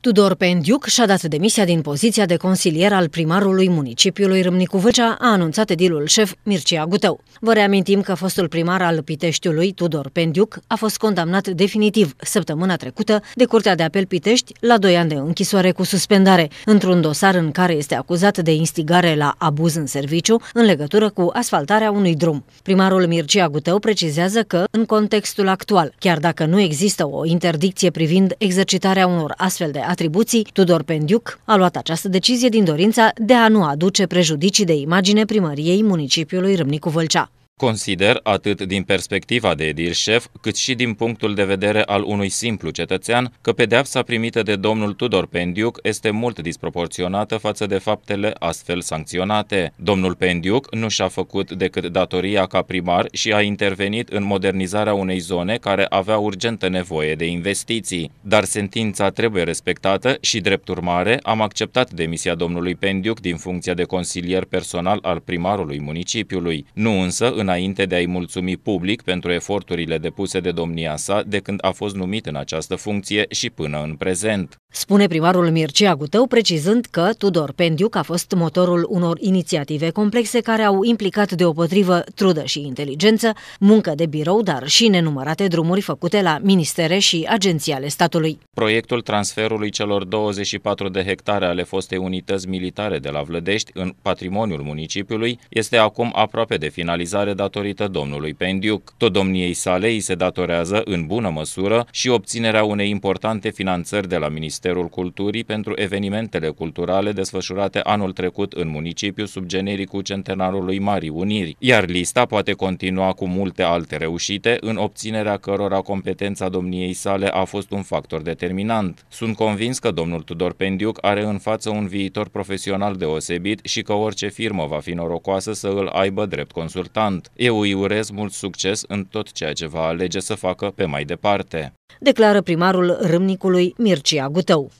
Tudor Pendiuc și-a dat demisia din poziția de consilier al primarului municipiului Râmnicu Vâcea, a anunțat edilul șef Mircea Guteu. Vă reamintim că fostul primar al Piteștiului, Tudor Pendiuc, a fost condamnat definitiv săptămâna trecută de Curtea de Apel Pitești la 2 ani de închisoare cu suspendare, într-un dosar în care este acuzat de instigare la abuz în serviciu în legătură cu asfaltarea unui drum. Primarul Mircea Guteu precizează că, în contextul actual, chiar dacă nu există o interdicție privind exercitarea unor astfel de atribuții, Tudor Pendiuc a luat această decizie din dorința de a nu aduce prejudicii de imagine primăriei municipiului Râmnicu Vâlcea. Consider, atât din perspectiva de edil șef, cât și din punctul de vedere al unui simplu cetățean, că pedeapsa primită de domnul Tudor Pendiuc este mult disproporționată față de faptele astfel sancționate. Domnul Pendiuc nu și-a făcut decât datoria ca primar și a intervenit în modernizarea unei zone care avea urgentă nevoie de investiții. Dar sentința trebuie respectată și, drept urmare, am acceptat demisia domnului Pendiuc din funcția de consilier personal al primarului municipiului. Nu însă în înainte de a-i mulțumi public pentru eforturile depuse de domnia sa de când a fost numit în această funcție și până în prezent. Spune primarul Mircea Gutău, precizând că Tudor Pendiuc a fost motorul unor inițiative complexe care au implicat deopotrivă trudă și inteligență, muncă de birou, dar și nenumărate drumuri făcute la ministere și agenții ale statului. Proiectul transferului celor 24 de hectare ale fostei unități militare de la Vlădești în patrimoniul municipiului este acum aproape de finalizare mare datorită domnului Pendiuc. Tot domniei sale îi se datorează, în bună măsură, și obținerea unei importante finanțări de la Ministerul Culturii pentru evenimentele culturale desfășurate anul trecut în municipiu sub genericul centenarului Marii Uniri, iar lista poate continua cu multe alte reușite, în obținerea cărora competența domniei sale a fost un factor determinant. Sunt convins că domnul Tudor Pendiuc are în față un viitor profesional deosebit și că orice firmă va fi norocoasă să îl aibă drept consultant sunt. Eu îi urez mult succes în tot ceea ce va alege să facă pe mai departe. Declară primarul Râmnicului Mircea Gutău.